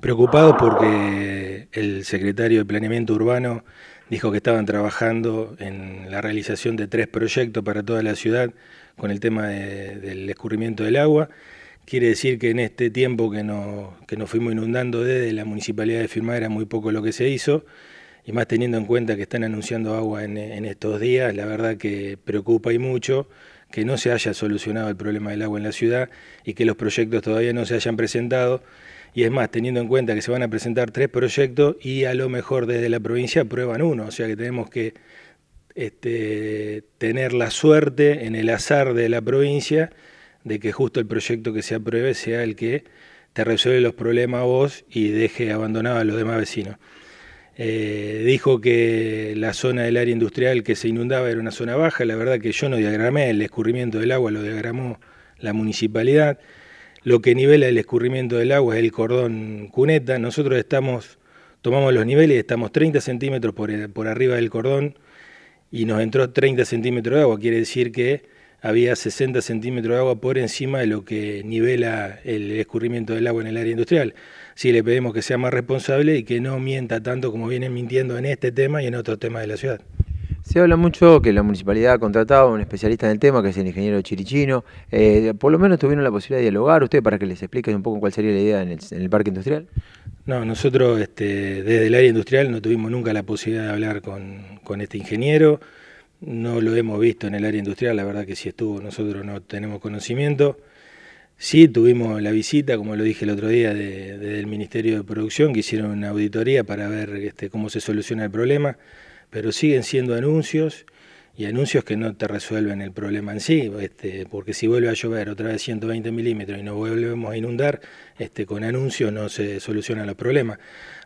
Preocupado porque el secretario de Planeamiento Urbano dijo que estaban trabajando en la realización de tres proyectos para toda la ciudad con el tema del escurrimiento del agua. Quiere decir que en este tiempo que, no, nos fuimos inundando desde la municipalidad de Firmar era muy poco lo que se hizo, y más teniendo en cuenta que están anunciando agua en estos días, la verdad que preocupa y mucho que no se haya solucionado el problema del agua en la ciudad y que los proyectos todavía no se hayan presentado y es más, teniendo en cuenta que se van a presentar tres proyectos y a lo mejor desde la provincia aprueban uno, o sea que tenemos que este, tener la suerte en el azar de la provincia de que justo el proyecto que se apruebe sea el que te resuelve los problemas a vos y deje abandonado a los demás vecinos. Eh, dijo que la zona del área industrial que se inundaba era una zona baja, la verdad que yo no diagramé el escurrimiento del agua, lo diagramó la municipalidad lo que nivela el escurrimiento del agua es el cordón cuneta. Nosotros estamos, tomamos los niveles, estamos 30 centímetros por, eh, por arriba del cordón y nos entró 30 centímetros de agua. Quiere decir que había 60 centímetros de agua por encima de lo que nivela el escurrimiento del agua en el área industrial. Si le pedimos que sea más responsable y que no mienta tanto como vienen mintiendo en este tema y en otros temas de la ciudad. Se habla mucho que la municipalidad ha contratado a un especialista en el tema, que es el ingeniero Chirichino. Eh, por lo menos tuvieron la posibilidad de dialogar usted para que les explique un poco cuál sería la idea en el, parque industrial. No, nosotros este, desde el área industrial no tuvimos nunca la posibilidad de hablar con, este ingeniero. No lo hemos visto en el área industrial, la verdad que si estuvo nosotros no tenemos conocimiento. Sí, tuvimos la visita, como lo dije el otro día, del Ministerio de Producción, que hicieron una auditoría para ver este, cómo se soluciona el problema pero siguen siendo anuncios y anuncios que no te resuelven el problema en sí, este, porque si vuelve a llover otra vez 120 milímetros y nos volvemos a inundar, este, con anuncios no se solucionan los problemas.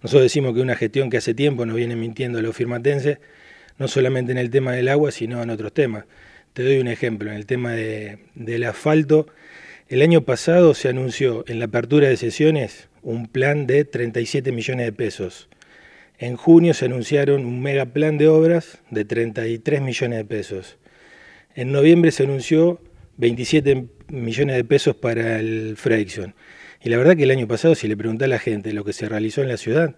Nosotros decimos que una gestión que hace tiempo nos viene mintiendo los firmatenses, no solamente en el tema del agua, sino en otros temas. Te doy un ejemplo, en el tema de, del asfalto, el año pasado se anunció en la apertura de sesiones un plan de 37 millones de pesos. En junio se anunciaron un mega plan de obras de 33 millones de pesos. En noviembre se anunció 27 millones de pesos para el Freixon. Y la verdad que el año pasado, si le pregunté a la gente lo que se realizó en la ciudad,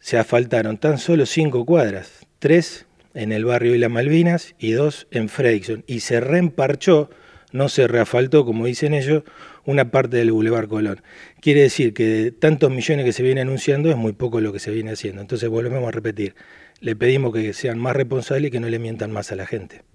se asfaltaron tan solo cinco cuadras, tres en el barrio de las Malvinas y dos en Freixon. Y se reemparchó no se reafaltó, como dicen ellos, una parte del Boulevard Colón. Quiere decir que tantos millones que se viene anunciando es muy poco lo que se viene haciendo. Entonces volvemos a repetir, le pedimos que sean más responsables y que no le mientan más a la gente.